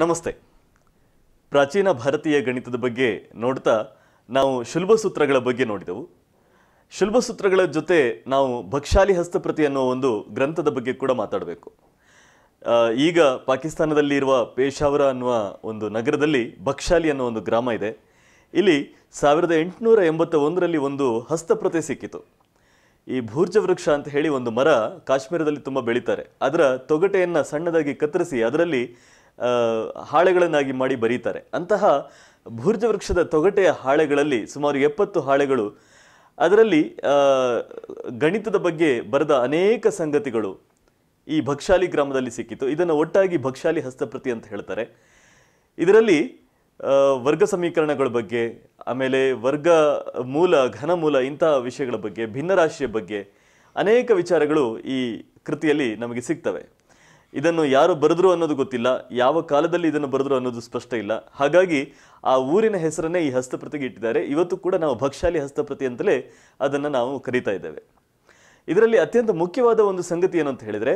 ನಮಸ್ತೆ ಪ್ರಾಚೀನ ಭಾರತೀಯ ಗಣಿತದ ಬಗ್ಗೆ ನೋಡ್ತಾ ನಾವು ಶುಲ್ಭಸೂತ್ರಗಳ ಸೂತ್ರಗಳ ಬಗ್ಗೆ ನೋಡಿದೆವು ಶುಲ್ಭಸೂತ್ರಗಳ ಸೂತ್ರಗಳ ಜೊತೆ ನಾವು ಭಕ್ಷಾಲಿ ಹಸ್ತಪ್ರತಿ ಅನ್ನೋ ಒಂದು ಗ್ರಂಥದ ಬಗ್ಗೆ ಕೂಡ ಮಾತಾಡಬೇಕು ಈಗ ಪಾಕಿಸ್ತಾನದಲ್ಲಿ ಇರುವ ಪೇಶಾವರ ಅನ್ನುವ ಒಂದು ನಗರದಲ್ಲಿ ಭಕ್ಷಾಲಿ ಅನ್ನೋ ಒಂದು ಗ್ರಾಮ ಇದೆ ಇಲ್ಲಿ ಸಾವಿರದ ಎಂಟುನೂರ ಎಂಬತ್ತ ಒಂದರಲ್ಲಿ ಒಂದು ಹಸ್ತಪ್ರತಿ ಸಿಕ್ಕಿತು ಈ ಭೂರ್ಜ ವೃಕ್ಷ ಅಂತ ಹೇಳಿ ಒಂದು ಮರ ಕಾಶ್ಮೀರದಲ್ಲಿ ತುಂಬ ಬೆಳೀತಾರೆ ಅದರ ತೊಗಟೆಯನ್ನು ಸಣ್ಣದಾಗಿ ಕತ್ತರಿಸಿ ಅದರಲ್ಲಿ ಹಾಳೆಗಳನ್ನಾಗಿ ಮಾಡಿ ಬರೀತಾರೆ ಅಂತಹ ಭೂರ್ಜ ವೃಕ್ಷದ ತೊಗಟೆಯ ಹಾಳೆಗಳಲ್ಲಿ ಸುಮಾರು ಎಪ್ಪತ್ತು ಹಾಳೆಗಳು ಅದರಲ್ಲಿ ಗಣಿತದ ಬಗ್ಗೆ ಬರೆದ ಅನೇಕ ಸಂಗತಿಗಳು ಈ ಭಕ್ಷಾಲಿ ಗ್ರಾಮದಲ್ಲಿ ಸಿಕ್ಕಿತು ಇದನ್ನು ಒಟ್ಟಾಗಿ ಭಕ್ಷಾಲಿ ಹಸ್ತಪ್ರತಿ ಅಂತ ಹೇಳ್ತಾರೆ ಇದರಲ್ಲಿ ವರ್ಗ ಸಮೀಕರಣಗಳ ಬಗ್ಗೆ ಆಮೇಲೆ ವರ್ಗ ಮೂಲ ಘನ ಮೂಲ ಇಂತಹ ವಿಷಯಗಳ ಬಗ್ಗೆ ಭಿನ್ನರಾಶಿಯ ಬಗ್ಗೆ ಅನೇಕ ವಿಚಾರಗಳು ಈ ಕೃತಿಯಲ್ಲಿ ನಮಗೆ ಸಿಗ್ತವೆ ಇದನ್ನು ಯಾರು ಬರೆದ್ರು ಅನ್ನೋದು ಗೊತ್ತಿಲ್ಲ ಯಾವ ಕಾಲದಲ್ಲಿ ಇದನ್ನು ಬರೆದ್ರು ಅನ್ನೋದು ಸ್ಪಷ್ಟ ಇಲ್ಲ ಹಾಗಾಗಿ ಆ ಊರಿನ ಹೆಸರನ್ನೇ ಈ ಹಸ್ತಪ್ರತಿಗೆ ಇಟ್ಟಿದ್ದಾರೆ ಇವತ್ತು ಕೂಡ ನಾವು ಭಕ್ಷಾಲಿ ಹಸ್ತಪ್ರತಿ ಅಂತಲೇ ಅದನ್ನು ನಾವು ಕರೀತಾ ಇದ್ದೇವೆ ಇದರಲ್ಲಿ ಅತ್ಯಂತ ಮುಖ್ಯವಾದ ಒಂದು ಸಂಗತಿ ಏನು ಅಂತ ಹೇಳಿದರೆ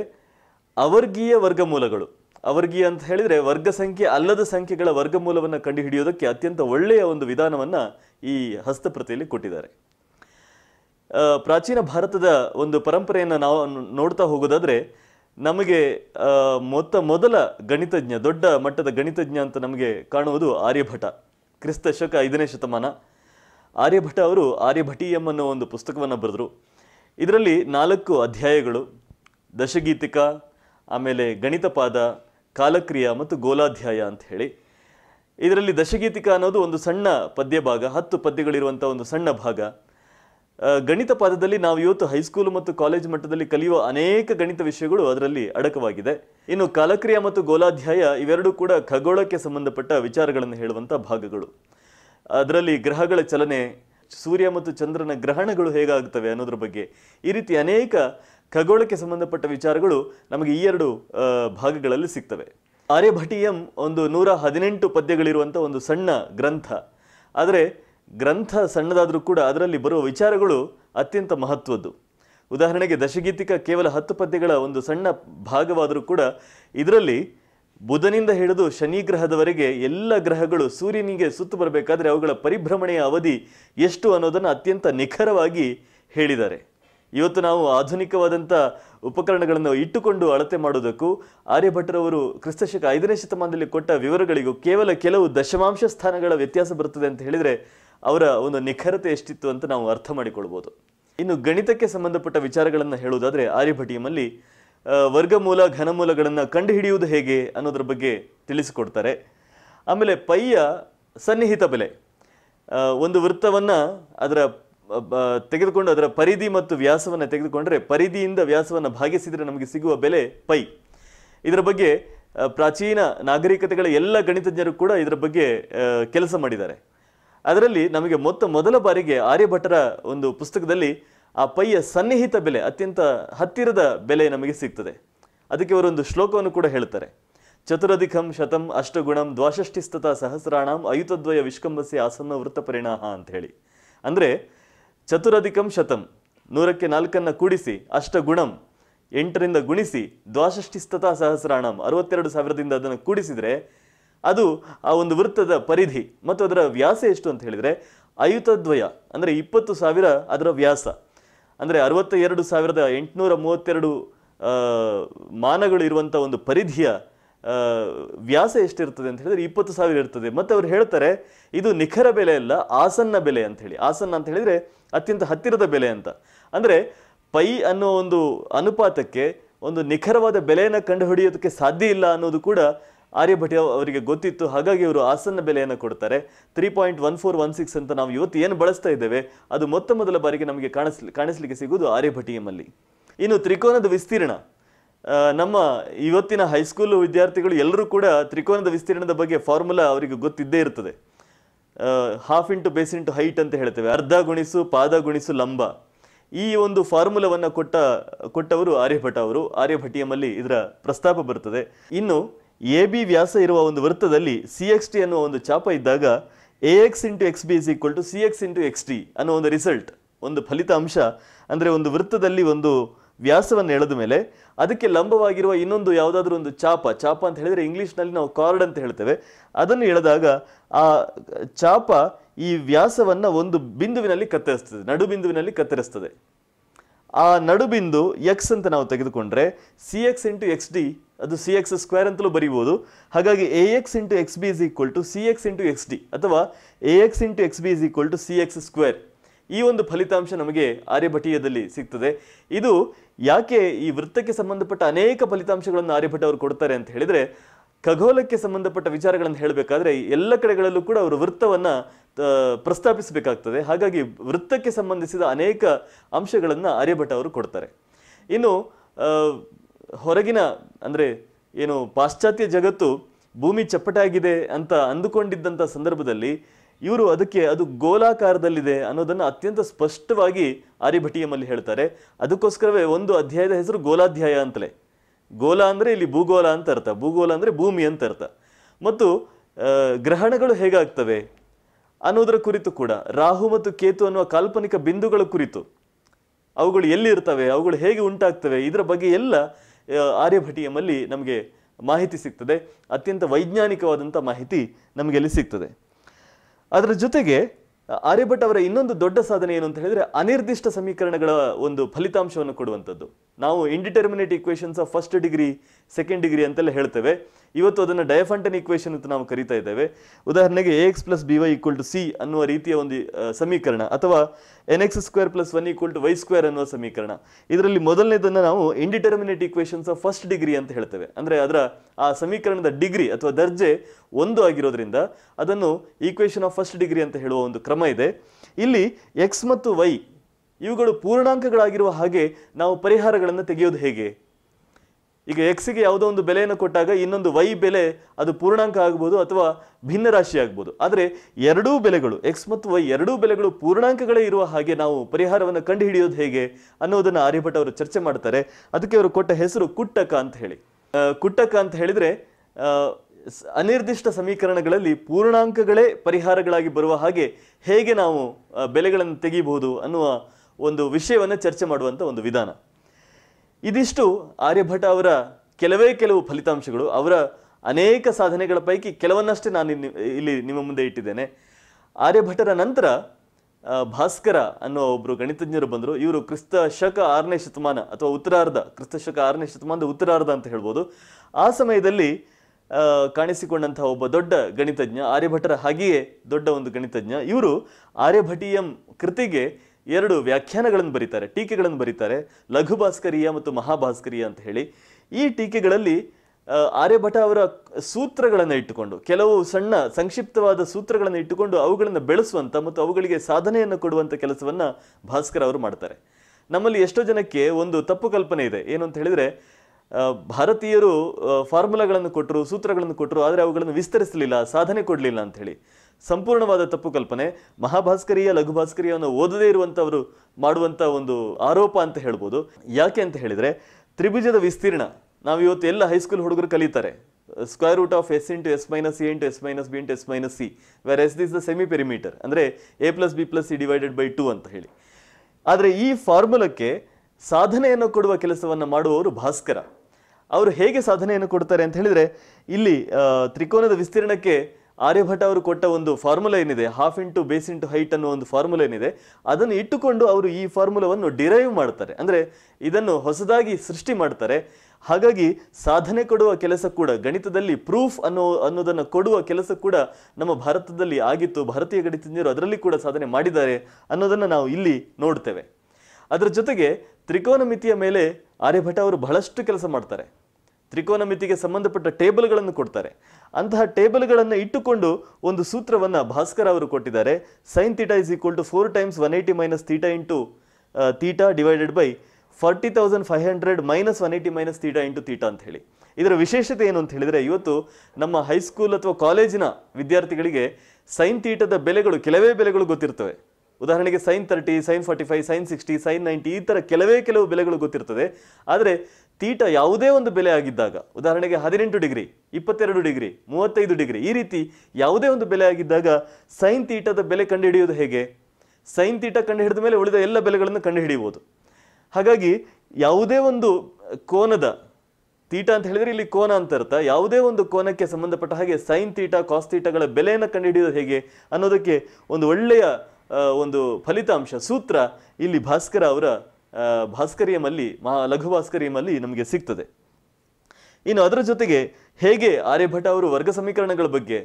ಅವರ್ಗೀಯ ವರ್ಗಮೂಲಗಳು ಅವರ್ಗೀಯ ಅಂತ ಹೇಳಿದರೆ ವರ್ಗ ಸಂಖ್ಯೆ ಅಲ್ಲದ ಸಂಖ್ಯೆಗಳ ವರ್ಗಮೂಲವನ್ನು ಕಂಡುಹಿಡಿಯೋದಕ್ಕೆ ಅತ್ಯಂತ ಒಳ್ಳೆಯ ಒಂದು ವಿಧಾನವನ್ನು ಈ ಹಸ್ತಪ್ರತಿಯಲ್ಲಿ ಕೊಟ್ಟಿದ್ದಾರೆ ಪ್ರಾಚೀನ ಭಾರತದ ಒಂದು ಪರಂಪರೆಯನ್ನು ನಾವು ನೋಡ್ತಾ ಹೋಗೋದಾದರೆ ನಮಗೆ ಮೊತ್ತ ಮೊದಲ ಗಣಿತಜ್ಞ ದೊಡ್ಡ ಮಟ್ಟದ ಗಣಿತಜ್ಞ ಅಂತ ನಮಗೆ ಕಾಣುವುದು ಆರ್ಯಭಟ ಕ್ರಿಸ್ತ ಶಕ ಐದನೇ ಶತಮಾನ ಆರ್ಯಭಟ ಅವರು ಆರ್ಯಭಟಿ ಅನ್ನೋ ಒಂದು ಪುಸ್ತಕವನ್ನು ಬರೆದರು ಇದರಲ್ಲಿ ನಾಲ್ಕು ಅಧ್ಯಾಯಗಳು ದಶಗೀತಿಕ ಆಮೇಲೆ ಗಣಿತಪಾದ ಕಾಲಕ್ರಿಯ ಮತ್ತು ಗೋಲಾಧ್ಯಾಯ ಅಂತ ಹೇಳಿ ಇದರಲ್ಲಿ ದಶಗೀತಿಕ ಅನ್ನೋದು ಒಂದು ಸಣ್ಣ ಪದ್ಯ ಭಾಗ ಹತ್ತು ಪದ್ಯಗಳಿರುವಂಥ ಒಂದು ಸಣ್ಣ ಭಾಗ ಗಣಿತ ಪದದಲ್ಲಿ ನಾವು ಇವತ್ತು ಹೈಸ್ಕೂಲ್ ಮತ್ತು ಕಾಲೇಜ್ ಮಟ್ಟದಲ್ಲಿ ಕಲಿಯುವ ಅನೇಕ ಗಣಿತ ವಿಷಯಗಳು ಅದರಲ್ಲಿ ಅಡಕವಾಗಿದೆ ಇನ್ನು ಕಾಲಕ್ರಿಯ ಮತ್ತು ಗೋಲಾಧ್ಯಾಯ ಇವೆರಡೂ ಕೂಡ ಖಗೋಳಕ್ಕೆ ಸಂಬಂಧಪಟ್ಟ ವಿಚಾರಗಳನ್ನು ಹೇಳುವಂಥ ಭಾಗಗಳು ಅದರಲ್ಲಿ ಗ್ರಹಗಳ ಚಲನೆ ಸೂರ್ಯ ಮತ್ತು ಚಂದ್ರನ ಗ್ರಹಣಗಳು ಹೇಗಾಗ್ತವೆ ಅನ್ನೋದ್ರ ಬಗ್ಗೆ ಈ ರೀತಿ ಅನೇಕ ಖಗೋಳಕ್ಕೆ ಸಂಬಂಧಪಟ್ಟ ವಿಚಾರಗಳು ನಮಗೆ ಈ ಎರಡು ಭಾಗಗಳಲ್ಲಿ ಸಿಗ್ತವೆ ಆರ್ಯಭಟಿಯಂ ಒಂದು ನೂರ ಹದಿನೆಂಟು ಪದ್ಯಗಳಿರುವಂಥ ಒಂದು ಸಣ್ಣ ಗ್ರಂಥ ಆದರೆ ಗ್ರಂಥ ಸಣ್ಣದಾದರೂ ಕೂಡ ಅದರಲ್ಲಿ ಬರುವ ವಿಚಾರಗಳು ಅತ್ಯಂತ ಮಹತ್ವದ್ದು ಉದಾಹರಣೆಗೆ ದಶಗೀತಿಕ ಕೇವಲ ಹತ್ತು ಪದ್ಯಗಳ ಒಂದು ಸಣ್ಣ ಭಾಗವಾದರೂ ಕೂಡ ಇದರಲ್ಲಿ ಬುಧನಿಂದ ಹಿಡಿದು ಶನಿ ಗ್ರಹದವರೆಗೆ ಎಲ್ಲ ಗ್ರಹಗಳು ಸೂರ್ಯನಿಗೆ ಸುತ್ತು ಬರಬೇಕಾದ್ರೆ ಅವುಗಳ ಪರಿಭ್ರಮಣೆಯ ಅವಧಿ ಎಷ್ಟು ಅನ್ನೋದನ್ನು ಅತ್ಯಂತ ನಿಖರವಾಗಿ ಹೇಳಿದ್ದಾರೆ ಇವತ್ತು ನಾವು ಆಧುನಿಕವಾದಂಥ ಉಪಕರಣಗಳನ್ನು ಇಟ್ಟುಕೊಂಡು ಅಳತೆ ಮಾಡುವುದಕ್ಕೂ ಆರ್ಯಭಟ್ಟರವರು ಕ್ರಿಸ್ತಶಕ ಐದನೇ ಶತಮಾನದಲ್ಲಿ ಕೊಟ್ಟ ವಿವರಗಳಿಗೂ ಕೇವಲ ಕೆಲವು ದಶಮಾಂಶ ಸ್ಥಾನಗಳ ವ್ಯತ್ಯಾಸ ಬರುತ್ತದೆ ಅಂತ ಹೇಳಿದರೆ ಅವರ ಒಂದು ನಿಖರತೆ ಎಷ್ಟಿತ್ತು ಅಂತ ನಾವು ಅರ್ಥ ಮಾಡಿಕೊಳ್ಬೋದು ಇನ್ನು ಗಣಿತಕ್ಕೆ ಸಂಬಂಧಪಟ್ಟ ವಿಚಾರಗಳನ್ನು ಹೇಳುವುದಾದರೆ ಆರ್ಯಭಟಿಯಮ್ಮಲ್ಲಿ ವರ್ಗಮೂಲ ಘನಮೂಲಗಳನ್ನು ಕಂಡುಹಿಡಿಯುವುದು ಹೇಗೆ ಅನ್ನೋದ್ರ ಬಗ್ಗೆ ತಿಳಿಸಿಕೊಡ್ತಾರೆ ಆಮೇಲೆ ಪೈಯ ಸನ್ನಿಹಿತ ಬೆಲೆ ಒಂದು ವೃತ್ತವನ್ನು ಅದರ ತೆಗೆದುಕೊಂಡು ಅದರ ಪರಿಧಿ ಮತ್ತು ವ್ಯಾಸವನ್ನು ತೆಗೆದುಕೊಂಡರೆ ಪರಿಧಿಯಿಂದ ವ್ಯಾಸವನ್ನು ಭಾಗಿಸಿದರೆ ನಮಗೆ ಸಿಗುವ ಬೆಲೆ ಪೈ ಇದರ ಬಗ್ಗೆ ಪ್ರಾಚೀನ ನಾಗರಿಕತೆಗಳ ಎಲ್ಲ ಗಣಿತಜ್ಞರು ಕೂಡ ಇದರ ಬಗ್ಗೆ ಕೆಲಸ ಮಾಡಿದ್ದಾರೆ ಅದರಲ್ಲಿ ನಮಗೆ ಮೊತ್ತ ಮೊದಲ ಬಾರಿಗೆ ಆರ್ಯಭಟರ ಒಂದು ಪುಸ್ತಕದಲ್ಲಿ ಆ ಪೈಯ ಸನ್ನಿಹಿತ ಬೆಲೆ ಅತ್ಯಂತ ಹತ್ತಿರದ ಬೆಲೆ ನಮಗೆ ಸಿಗ್ತದೆ ಅದಕ್ಕೆ ಅವರೊಂದು ಶ್ಲೋಕವನ್ನು ಕೂಡ ಹೇಳ್ತಾರೆ ಚತುರಧಿಕಂ ಶತಂ ಅಷ್ಟಗುಣಂ ದ್ವಾಷಷ್ಟಿಸ್ತತ ಸಹಸ್ರಾಣಾಂ ಅಯುತದ್ವಯ ವಿಷ್ಕಂಬಸಿ ಆಸನ್ನ ವೃತ್ತ ಪರಿಣಾಹ ಅಂತ ಹೇಳಿ ಅಂದರೆ ಚತುರಧಿಕಂ ಶತಂ ನೂರಕ್ಕೆ ನಾಲ್ಕನ್ನು ಕೂಡಿಸಿ ಅಷ್ಟಗುಣಂ ಎಂಟರಿಂದ ಗುಣಿಸಿ ದ್ವಾಷಷ್ಟಿಸ್ತತಾ ಸಹಸ್ರಾಣಂ ಅರವತ್ತೆರಡು ಸಾವಿರದಿಂದ ಅದನ್ನು ಕೂಡಿಸಿದರೆ ಅದು ಆ ಒಂದು ವೃತ್ತದ ಪರಿಧಿ ಮತ್ತು ಅದರ ವ್ಯಾಸ ಎಷ್ಟು ಅಂತ ಹೇಳಿದರೆ ಅಯುತದ್ವಯ ಅಂದರೆ ಇಪ್ಪತ್ತು ಸಾವಿರ ಅದರ ವ್ಯಾಸ ಅಂದರೆ ಅರವತ್ತ ಎರಡು ಸಾವಿರದ ಎಂಟುನೂರ ಮೂವತ್ತೆರಡು ಮಾನಗಳು ಇರುವಂಥ ಒಂದು ಪರಿಧಿಯ ವ್ಯಾಸ ಎಷ್ಟಿರ್ತದೆ ಅಂತ ಹೇಳಿದರೆ ಇಪ್ಪತ್ತು ಸಾವಿರ ಇರ್ತದೆ ಮತ್ತು ಅವ್ರು ಹೇಳ್ತಾರೆ ಇದು ನಿಖರ ಬೆಲೆ ಅಲ್ಲ ಆಸನ್ನ ಬೆಲೆ ಅಂಥೇಳಿ ಆಸನ್ನ ಅಂತ ಹೇಳಿದರೆ ಅತ್ಯಂತ ಹತ್ತಿರದ ಬೆಲೆ ಅಂತ ಅಂದರೆ ಪೈ ಅನ್ನೋ ಒಂದು ಅನುಪಾತಕ್ಕೆ ಒಂದು ನಿಖರವಾದ ಬೆಲೆಯನ್ನು ಕಂಡುಹಿಡಿಯೋದಕ್ಕೆ ಸಾಧ್ಯ ಇಲ್ಲ ಅನ್ನೋದು ಕೂಡ ಆರ್ಯಭಟಿಯ ಅವರಿಗೆ ಗೊತ್ತಿತ್ತು ಹಾಗಾಗಿ ಇವರು ಆಸನ್ನ ಬೆಲೆಯನ್ನು ಕೊಡ್ತಾರೆ three point one four one six ಅಂತ ನಾವು ಇವತ್ತು ಏನು ಬಳಸ್ತಾ ಇದ್ದೇವೆ ಅದು ಮೊತ್ತ ಮೊದಲ ಬಾರಿಗೆ ನಮಗೆ ಕಾಣಿಸ್ ಕಾಣಿಸ್ಲಿಕ್ಕೆ ಸಿಗುವುದು ಆರ್ಯಭಟಿಯಮ್ಮಲ್ಲಿ ಇನ್ನು ತ್ರಿಕೋನದ ವಿಸ್ತೀರ್ಣ ನಮ್ಮ ಇವತ್ತಿನ ಹೈಸ್ಕೂಲ್ ವಿದ್ಯಾರ್ಥಿಗಳು ಎಲ್ಲರೂ ಕೂಡ ತ್ರಿಕೋನದ ವಿಸ್ತೀರ್ಣದ ಬಗ್ಗೆ ಫಾರ್ಮುಲಾ ಅವರಿಗೆ ಗೊತ್ತಿದ್ದೇ ಇರ್ತದೆ half into base into height ಅಂತ ಹೇಳ್ತೇವೆ ಅರ್ಧ ಗುಣಿಸು ಪಾದ ಗುಣಿಸು ಲಂಬ ಈ ಒಂದು ಫಾರ್ಮುಲಾವನ್ನು ಕೊಟ್ಟ ಕೊಟ್ಟವರು ಆರ್ಯಭಟ ಅವರು ಆರ್ಯಭಟಿಯಮ್ಮಲ್ಲಿ ಇದರ ಪ್ರಸ್ತಾಪ ಬರ್ತದೆ ಇನ್ನು ಎ ಬಿ ವ್ಯಾಸ ಇರುವ ಒಂದು ವೃತ್ತದಲ್ಲಿ ಸಿ ಎಕ್ಸ್ ಟಿ ಅನ್ನುವ ಒಂದು ಚಾಪ ಇದ್ದಾಗ A X into X B is equal to C X into X T ಅನ್ನೋ ಒಂದು ರಿಸಲ್ಟ್ ಒಂದು ಫಲಿತಾಂಶ ಅಂದರೆ ಒಂದು ವೃತ್ತದಲ್ಲಿ ಒಂದು ವ್ಯಾಸವನ್ನು ಎಳೆದ ಮೇಲೆ ಅದಕ್ಕೆ ಲಂಬವಾಗಿರುವ ಇನ್ನೊಂದು ಯಾವುದಾದ್ರೂ ಒಂದು ಚಾಪ ಚಾಪ ಅಂತ ಹೇಳಿದರೆ ಇಂಗ್ಲೀಷ್ನಲ್ಲಿ ನಾವು ಕಾರ್ಡ್ ಅಂತ ಹೇಳ್ತೇವೆ ಅದನ್ನು ಎಳೆದಾಗ ಆ ಚಾಪ ಈ ವ್ಯಾಸವನ್ನು ಒಂದು ಬಿಂದುವಿನಲ್ಲಿ ಕತ್ತರಿಸ್ತದೆ ನಡುಬಿಂದುವಿನಲ್ಲಿ ಕತ್ತರಿಸ್ತದೆ ಆ ನಡುಬಿಂದು ಎಕ್ಸ್ ಅಂತ ನಾವು ತೆಗೆದುಕೊಂಡ್ರೆ C X into X D ಅದು ಸಿ ಎಕ್ಸ್ ಸ್ಕ್ವೇರ್ ಅಂತಲೂ ಬರೀಬೋದು ಹಾಗಾಗಿ A X into X B is equal to C X into X D ಅಥವಾ A X into X B is equal to C X square ಈ ಒಂದು ಫಲಿತಾಂಶ ನಮಗೆ ಆರ್ಯಭಟೀಯದಲ್ಲಿ ಸಿಗ್ತದೆ ಇದು ಯಾಕೆ ಈ ವೃತ್ತಕ್ಕೆ ಸಂಬಂಧಪಟ್ಟ ಅನೇಕ ಫಲಿತಾಂಶಗಳನ್ನು ಆರ್ಯಭಟ ಅವರು ಕೊಡ್ತಾರೆ ಅಂತ ಹೇಳಿದರೆ ಖಗೋಲಕ್ಕೆ ಸಂಬಂಧಪಟ್ಟ ವಿಚಾರಗಳನ್ನು ಹೇಳಬೇಕಾದ್ರೆ ಎಲ್ಲ ಕಡೆಗಳಲ್ಲೂ ಕೂಡ ಅವರು ವೃತ್ತವನ್ನು ಪ್ರಸ್ತಾಪಿಸಬೇಕಾಗ್ತದೆ ಹಾಗಾಗಿ ವೃತ್ತಕ್ಕೆ ಸಂಬಂಧಿಸಿದ ಅನೇಕ ಅಂಶಗಳನ್ನು ಆರ್ಯಭಟ ಅವರು ಕೊಡ್ತಾರೆ ಇನ್ನು ಹೊರಗಿನ ಅಂದರೆ ಏನು ಪಾಶ್ಚಾತ್ಯ ಜಗತ್ತು ಭೂಮಿ ಚಪ್ಪಟಾಗಿದೆ ಅಂತ ಅಂದುಕೊಂಡಿದ್ದಂಥ ಸಂದರ್ಭದಲ್ಲಿ ಇವರು ಅದಕ್ಕೆ ಅದು ಗೋಲಾಕಾರದಲ್ಲಿದೆ ಅನ್ನೋದನ್ನು ಅತ್ಯಂತ ಸ್ಪಷ್ಟವಾಗಿ ಆರ್ಯಭಟಿಯಮ್ಮಲ್ಲಿ ಹೇಳ್ತಾರೆ ಅದಕ್ಕೋಸ್ಕರವೇ ಒಂದು ಅಧ್ಯಾಯದ ಹೆಸರು ಗೋಲಾಧ್ಯಾಯ ಅಂತಲೇ ಗೋಲ ಅಂದರೆ ಇಲ್ಲಿ ಭೂಗೋಲ ಅಂತ ಅರ್ಥ ಭೂಗೋಲ ಅಂದರೆ ಭೂಮಿ ಅಂತ ಅರ್ಥ ಮತ್ತು ಗ್ರಹಣಗಳು ಹೇಗಾಗ್ತವೆ ಅನ್ನೋದರ ಕುರಿತು ಕೂಡ ರಾಹು ಮತ್ತು ಕೇತು ಅನ್ನುವ ಕಾಲ್ಪನಿಕ ಬಿಂದುಗಳ ಕುರಿತು ಅವುಗಳು ಎಲ್ಲಿರ್ತವೆ ಅವುಗಳು ಹೇಗೆ ಉಂಟಾಗ್ತವೆ ಇದರ ಬಗ್ಗೆ ಎಲ್ಲ ಆರ್ಯಭಟಿಯಮ್ಮಲ್ಲಿ ನಮಗೆ ಮಾಹಿತಿ ಸಿಗ್ತದೆ ಅತ್ಯಂತ ವೈಜ್ಞಾನಿಕವಾದಂಥ ಮಾಹಿತಿ ನಮಗೆ ಅಲ್ಲಿ ಸಿಗ್ತದೆ ಅದರ ಜೊತೆಗೆ ಆರ್ಯಭಟ್ ಅವರ ಇನ್ನೊಂದು ದೊಡ್ಡ ಸಾಧನೆ ಏನು ಅಂತ ಹೇಳಿದರೆ ಅನಿರ್ದಿಷ್ಟ ಸಮೀಕರಣಗಳ ಒಂದು ಫಲಿತಾಂಶವನ್ನು ಕೊಡುವಂಥದ್ದು ನಾವು indeterminate equations of first degree second degree ಅಂತೆಲ್ಲ ಹೇಳ್ತೇವೆ ಇವತ್ತು ಅದನ್ನು ಡಯಫಂಟನ್ ಈಕ್ವೇಷನ್ ಅಂತ ನಾವು ಕರಿತಾ ಇದ್ದೇವೆ ಉದಾಹರಣೆಗೆ A X plus B Y equal to C ಅನ್ನುವ ರೀತಿಯ ಒಂದು ಸಮೀಕರಣ ಅಥವಾ N X square plus one equal to Y square ಅನ್ನುವ ಸಮೀಕರಣ ಇದರಲ್ಲಿ ಮೊದಲನೇದನ್ನು ನಾವು indeterminate equations of first degree ಅಂತ ಹೇಳ್ತೇವೆ ಅಂದರೆ ಅದರ ಆ ಸಮೀಕರಣದ ಡಿಗ್ರಿ ಅಥವಾ ದರ್ಜೆ ಒಂದು ಆಗಿರೋದ್ರಿಂದ ಅದನ್ನು ಈಕ್ವೇಷನ್ ಆಫ್ ಫಸ್ಟ್ ಡಿಗ್ರಿ ಅಂತ ಹೇಳುವ ಒಂದು ಕ್ರಮ ಇದೆ ಇಲ್ಲಿ ಎಕ್ಸ್ ಮತ್ತು ವೈ ಇವುಗಳು ಪೂರ್ಣಾಂಕಗಳಾಗಿರುವ ಹಾಗೆ ನಾವು ಪರಿಹಾರಗಳನ್ನು ತೆಗೆಯೋದು ಹೇಗೆ ಈಗ ಎಕ್ಸ್ಗೆ ಯಾವುದೋ ಒಂದು ಬೆಲೆಯನ್ನು ಕೊಟ್ಟಾಗ ಇನ್ನೊಂದು ವೈ ಬೆಲೆ ಅದು ಪೂರ್ಣಾಂಕ ಆಗ್ಬೋದು ಅಥವಾ ಭಿನ್ನ ರಾಶಿ ಆಗ್ಬೋದು ಆದರೆ ಎರಡೂ ಬೆಲೆಗಳು ಎಕ್ಸ್ ಮತ್ತು ವೈ ಎರಡೂ ಬೆಲೆಗಳು ಪೂರ್ಣಾಂಕಗಳೇ ಇರುವ ಹಾಗೆ ನಾವು ಪರಿಹಾರವನ್ನು ಕಂಡುಹಿಡಿಯೋದು ಹೇಗೆ ಅನ್ನೋದನ್ನು ಆರ್ಯಭಟ್ ಅವರು ಚರ್ಚೆ ಮಾಡ್ತಾರೆ ಅದಕ್ಕೆ ಅವರು ಕೊಟ್ಟ ಹೆಸರು ಕುಟ್ಟಕ ಅಂತ ಹೇಳಿ ಕುಟ್ಟಕ ಅಂತ ಹೇಳಿದರೆ ಅನಿರ್ದಿಷ್ಟ ಸಮೀಕರಣಗಳಲ್ಲಿ ಪೂರ್ಣಾಂಕಗಳೇ ಪರಿಹಾರಗಳಾಗಿ ಬರುವ ಹಾಗೆ ಹೇಗೆ ನಾವು ಬೆಲೆಗಳನ್ನು ತೆಗಿಬಹುದು ಅನ್ನುವ ಒಂದು ವಿಷಯವನ್ನು ಚರ್ಚೆ ಮಾಡುವಂಥ ಒಂದು ವಿಧಾನ ಇದಿಷ್ಟು ಆರ್ಯಭಟ ಅವರ ಕೆಲವೇ ಕೆಲವು ಫಲಿತಾಂಶಗಳು ಅವರ ಅನೇಕ ಸಾಧನೆಗಳ ಪೈಕಿ ಕೆಲವನ್ನಷ್ಟೇ ನಾನು ಇಲ್ಲಿ ನಿಮ್ಮ ಮುಂದೆ ಇಟ್ಟಿದ್ದೇನೆ ಆರ್ಯಭಟರ ನಂತರ ಭಾಸ್ಕರ ಅನ್ನೋ ಒಬ್ಬರು ಗಣಿತಜ್ಞರು ಬಂದರು ಇವರು ಕ್ರಿಸ್ತ ಶಕ ಆರನೇ ಶತಮಾನ ಅಥವಾ ಉತ್ತರಾರ್ಧ ಕ್ರಿಸ್ತ ಶಕ ಆರನೇ ಶತಮಾನದ ಉತ್ತರಾರ್ಧ ಅಂತ ಹೇಳ್ಬೋದು ಆ ಸಮಯದಲ್ಲಿ ಕಾಣಿಸಿಕೊಂಡಂತಹ ಒಬ್ಬ ದೊಡ್ಡ ಗಣಿತಜ್ಞ ಆರ್ಯಭಟರ ಹಾಗೆಯೇ ದೊಡ್ಡ ಒಂದು ಗಣಿತಜ್ಞ ಇವರು ಆರ್ಯಭಟಿಯಂ ಕೃತಿಗೆ ಎರಡು ವ್ಯಾಖ್ಯಾನಗಳನ್ನು ಬರೀತಾರೆ ಟೀಕೆಗಳನ್ನು ಬರೀತಾರೆ ಲಘು ಭಾಸ್ಕರಿಯ ಮತ್ತು ಮಹಾಭಾಸ್ಕರಿಯ ಅಂತ ಹೇಳಿ ಈ ಟೀಕೆಗಳಲ್ಲಿ ಆರ್ಯಭಟ ಅವರ ಸೂತ್ರಗಳನ್ನು ಇಟ್ಟುಕೊಂಡು ಕೆಲವು ಸಣ್ಣ ಸಂಕ್ಷಿಪ್ತವಾದ ಸೂತ್ರಗಳನ್ನು ಇಟ್ಟುಕೊಂಡು ಅವುಗಳನ್ನು ಬೆಳೆಸುವಂಥ ಮತ್ತು ಅವುಗಳಿಗೆ ಸಾಧನೆಯನ್ನು ಕೊಡುವಂಥ ಕೆಲಸವನ್ನು ಭಾಸ್ಕರ ಅವರು ಮಾಡ್ತಾರೆ ನಮ್ಮಲ್ಲಿ ಎಷ್ಟೋ ಜನಕ್ಕೆ ಒಂದು ತಪ್ಪು ಕಲ್ಪನೆ ಇದೆ ಏನು ಅಂತ ಹೇಳಿದರೆ ಭಾರತೀಯರು ಫಾರ್ಮುಲಾಗಳನ್ನು ಕೊಟ್ಟರು ಸೂತ್ರಗಳನ್ನು ಕೊಟ್ಟರು ಆದರೆ ಅವುಗಳನ್ನು ವಿಸ್ತರಿಸಲಿಲ್ಲ ಸಾಧನೆ ಕೊಡಲಿಲ್ಲ ಅಂಥೇಳಿ ಸಂಪೂರ್ಣವಾದ ತಪ್ಪು ಕಲ್ಪನೆ ಮಹಾಭಾಸ್ಕರಿಯ ಲಘು ಭಾಸ್ಕರಿಯನ್ನು ಓದದೇ ಇರುವಂಥವರು ಮಾಡುವಂಥ ಒಂದು ಆರೋಪ ಅಂತ ಹೇಳ್ಬೋದು ಯಾಕೆ ಅಂತ ಹೇಳಿದರೆ ತ್ರಿಭುಜದ ವಿಸ್ತೀರ್ಣ ನಾವು ಇವತ್ತು ಎಲ್ಲ ಹೈಸ್ಕೂಲ್ ಹುಡುಗರು ಕಲಿತಾರೆ square root of S into S minus A into S minus B into S minus C where S this the semi perimeter ಅಂದರೆ A plus B plus C divided by two ಅಂತ ಹೇಳಿ ಆದರೆ ಈ ಫಾರ್ಮುಲಕ್ಕೆ ಸಾಧನೆಯನ್ನು ಕೊಡುವ ಕೆಲಸವನ್ನು ಮಾಡುವವರು ಭಾಸ್ಕರ ಅವರು ಹೇಗೆ ಸಾಧನೆಯನ್ನು ಕೊಡ್ತಾರೆ ಅಂತ ಹೇಳಿದರೆ ಇಲ್ಲಿ ತ್ರಿಕೋನದ ವಿಸ್ತೀರ್ಣಕ್ಕೆ ಆರ್ಯಭಟ ಅವರು ಕೊಟ್ಟ ಒಂದು ಫಾರ್ಮುಲಾ ಏನಿದೆ half into base into height ಅನ್ನೋ ಒಂದು ಫಾರ್ಮುಲಾ ಏನಿದೆ ಅದನ್ನು ಇಟ್ಟುಕೊಂಡು ಅವರು ಈ ಫಾರ್ಮುಲಾವನ್ನು ಡಿರೈವ್ ಮಾಡ್ತಾರೆ ಅಂದರೆ ಇದನ್ನು ಹೊಸದಾಗಿ ಸೃಷ್ಟಿ ಮಾಡ್ತಾರೆ ಹಾಗಾಗಿ ಸಾಧನೆ ಕೊಡುವ ಕೆಲಸ ಕೂಡ ಗಣಿತದಲ್ಲಿ ಪ್ರೂಫ್ ಅನ್ನೋ ಅನ್ನೋದನ್ನು ಕೊಡುವ ಕೆಲಸ ಕೂಡ ನಮ್ಮ ಭಾರತದಲ್ಲಿ ಆಗಿತ್ತು ಭಾರತೀಯ ಗಣಿತಜ್ಞರು ಅದರಲ್ಲಿ ಕೂಡ ಸಾಧನೆ ಮಾಡಿದ್ದಾರೆ ಅನ್ನೋದನ್ನು ನಾವು ಇಲ್ಲಿ ನೋಡ್ತೇವೆ ಅದರ ಜೊತೆಗೆ ತ್ರಿಕೋನ ಮಿತಿಯ ಮೇಲೆ ಆರ್ಯಭಟ ಅವರು ಬಹಳಷ್ಟು ಕೆಲಸ ಮಾಡ್ತಾರೆ ತ್ರಿಕೋನ ಮಿತಿಗೆ ಸಂಬಂಧಪಟ್ಟ ಟೇಬಲ್ಗಳನ್ನು ಕೊಡ್ತಾರೆ ಅಂತಹ ಟೇಬಲ್ಗಳನ್ನು ಇಟ್ಟುಕೊಂಡು ಒಂದು ಸೂತ್ರವನ್ನು ಭಾಸ್ಕರ್ ಅವರು ಕೊಟ್ಟಿದ್ದಾರೆ sine theta is equal to four times one eighty minus theta into theta divided by forty thousand five hundred minus one eighty minus theta into theta ಅಂತ ಹೇಳಿ ಇದರ ವಿಶೇಷತೆ ಏನು ಅಂತ ಹೇಳಿದರೆ ಇವತ್ತು ನಮ್ಮ ಹೈಸ್ಕೂಲ್ ಅಥವಾ ಕಾಲೇಜಿನ ವಿದ್ಯಾರ್ಥಿಗಳಿಗೆ ಸೈನ್ ತೀಟದ ಬೆಲೆಗಳು ಕೆಲವೇ ಬೆಲೆಗಳು ಗೊತ್ತಿರ್ತವೆ ಉದಾಹರಣೆಗೆ sine thirty sine forty five sine sixty sine ninety ಈ ಥರ ಕೆಲವೇ ಕೆಲವು ಬೆಲೆಗಳು ಗೊತ್ತಿರ್ತದೆ ಆದರೆ ತೀಟ ಯಾವುದೇ ಒಂದು ಬೆಲೆ ಆಗಿದ್ದಾಗ ಉದಾಹರಣೆಗೆ ಹದಿನೆಂಟು ಡಿಗ್ರಿ ಇಪ್ಪತ್ತೆರಡು ಡಿಗ್ರಿ ಮೂವತ್ತೈದು ಡಿಗ್ರಿ ಈ ರೀತಿ ಯಾವುದೇ ಒಂದು ಬೆಲೆ ಆಗಿದ್ದಾಗ ಸೈನ್ ತೀಟದ ಬೆಲೆ ಕಂಡುಹಿಡಿಯೋದು ಹೇಗೆ ಸೈನ್ ತೀಟ ಕಂಡುಹಿಡಿದ ಮೇಲೆ ಉಳಿದ ಎಲ್ಲ ಬೆಲೆಗಳನ್ನು ಕಂಡುಹಿಡಿಯಬಹುದು ಹಾಗಾಗಿ ಯಾವುದೇ ಒಂದು ಕೋನದ ತೀಟ ಅಂತ ಹೇಳಿದರೆ ಇಲ್ಲಿ ಕೋನ ಅಂತ ಅರ್ಥ ಯಾವುದೇ ಒಂದು ಕೋನಕ್ಕೆ ಸಂಬಂಧಪಟ್ಟ ಹಾಗೆ ಸೈನ್ ತೀಟ ಕಾಸ್ ತೀಟಗಳ ಬೆಲೆಯನ್ನು ಕಂಡುಹಿಡಿಯೋದು ಹೇಗೆ ಅನ್ನೋದಕ್ಕೆ ಒಂದು ಒಳ್ಳೆಯ ಒಂದು ಫಲಿತಾಂಶ ಸೂತ್ರ ಇಲ್ಲಿ ಭಾಸ್ಕರ ಅವರ ಭಾಸ್ಕರ್ಯಮಲ್ಲಿ ಮಹಾ ಲಘು ಭಾಸ್ಕರ್ಯಮಲ್ಲಿ ನಮಗೆ ಸಿಗ್ತದೆ ಇನ್ನು ಅದರ ಜೊತೆಗೆ ಹೇಗೆ ಆರ್ಯಭಟ ಅವರು ವರ್ಗ ಸಮೀಕರಣಗಳ ಬಗ್ಗೆ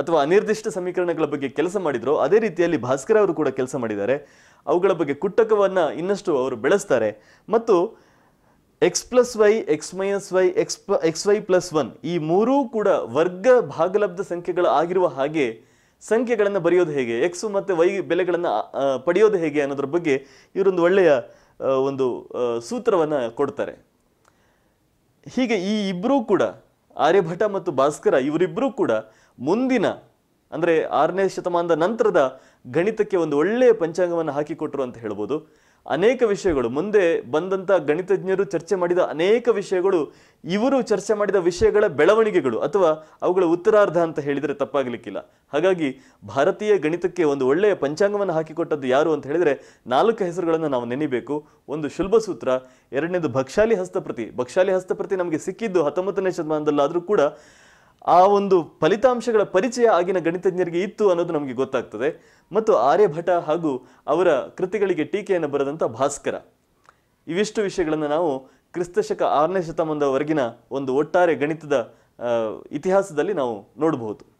ಅಥವಾ ಅನಿರ್ದಿಷ್ಟ ಸಮೀಕರಣಗಳ ಬಗ್ಗೆ ಕೆಲಸ ಮಾಡಿದ್ರು ಅದೇ ರೀತಿಯಲ್ಲಿ ಭಾಸ್ಕರ ಅವರು ಕೂಡ ಕೆಲಸ ಮಾಡಿದ್ದಾರೆ ಅವುಗಳ ಬಗ್ಗೆ ಕುಟ್ಟಕವನ್ನು ಇನ್ನಷ್ಟು ಅವರು ಬೆಳೆಸ್ತಾರೆ ಮತ್ತು X plus Y X minus Y X X Y plus one ಈ ಮೂರೂ ಕೂಡ ವರ್ಗ ಭಾಗಲಬ್ಧ ಸಂಖ್ಯೆಗಳು ಆಗಿರುವ ಹಾಗೆ ಸಂಖ್ಯೆಗಳನ್ನು ಬರೆಯೋದು ಹೇಗೆ ಎಕ್ಸು ಮತ್ತು ವೈ ಬೆಲೆಗಳನ್ನು ಪಡೆಯೋದು ಹೇಗೆ ಅನ್ನೋದ್ರ ಬಗ್ಗೆ ಇವರೊಂದು ಒಳ್ಳೆಯ ಒಂದು ಸೂತ್ರವನ್ನು ಕೊಡ್ತಾರೆ ಹೀಗೆ ಈ ಇಬ್ಬರೂ ಕೂಡ ಆರ್ಯಭಟ ಮತ್ತು ಭಾಸ್ಕರ ಇವರಿಬ್ಬರೂ ಕೂಡ ಮುಂದಿನ ಅಂದರೆ ಆರನೇ ಶತಮಾನದ ನಂತರದ ಗಣಿತಕ್ಕೆ ಒಂದು ಒಳ್ಳೆಯ ಪಂಚಾಂಗವನ್ನು ಹಾಕಿಕೊಟ್ರು ಅಂತ ಹೇಳ್ಬೋದು ಅನೇಕ ವಿಷಯಗಳು ಮುಂದೆ ಬಂದಂಥ ಗಣಿತಜ್ಞರು ಚರ್ಚೆ ಮಾಡಿದ ಅನೇಕ ವಿಷಯಗಳು ಇವರು ಚರ್ಚೆ ಮಾಡಿದ ವಿಷಯಗಳ ಬೆಳವಣಿಗೆಗಳು ಅಥವಾ ಅವುಗಳ ಉತ್ತರಾರ್ಧ ಅಂತ ಹೇಳಿದರೆ ತಪ್ಪಾಗಲಿಕ್ಕಿಲ್ಲ ಹಾಗಾಗಿ ಭಾರತೀಯ ಗಣಿತಕ್ಕೆ ಒಂದು ಒಳ್ಳೆಯ ಪಂಚಾಂಗವನ್ನು ಹಾಕಿಕೊಟ್ಟದ್ದು ಯಾರು ಅಂತ ಹೇಳಿದರೆ ನಾಲ್ಕು ಹೆಸರುಗಳನ್ನು ನಾವು ನೆನೀಬೇಕು ಒಂದು ಶುಲ್ಭ ಸೂತ್ರ ಎರಡನೇದು ಭಕ್ಷಾಲಿ ಹಸ್ತಪ್ರತಿ ಭಕ್ಷಾಲಿ ಹಸ್ತಪ್ರತಿ ನಮಗೆ ಸಿಕ್ಕಿದ್ದು ಹತ್ತೊಂಬತ್ತನೇ ಶತಮಾನದಲ್ಲಾದರೂ ಕೂಡ ಆ ಒಂದು ಫಲಿತಾಂಶಗಳ ಪರಿಚಯ ಆಗಿನ ಗಣಿತಜ್ಞರಿಗೆ ಇತ್ತು ಅನ್ನೋದು ನಮಗೆ ಗೊತ್ತಾಗ್ತದೆ ಮತ್ತು ಆರ್ಯಭಟ ಹಾಗೂ ಅವರ ಕೃತಿಗಳಿಗೆ ಟೀಕೆಯನ್ನು ಬರೆದಂಥ ಭಾಸ್ಕರ ಇವಿಷ್ಟು ವಿಷಯಗಳನ್ನು ನಾವು ಕ್ರಿಸ್ತಶಕ ಆರನೇ ಶತಮಾನದವರೆಗಿನ ಒಂದು ಒಟ್ಟಾರೆ ಗಣಿತದ ಇತಿಹಾಸದಲ್ಲಿ ನಾವು ನೋಡಬಹುದು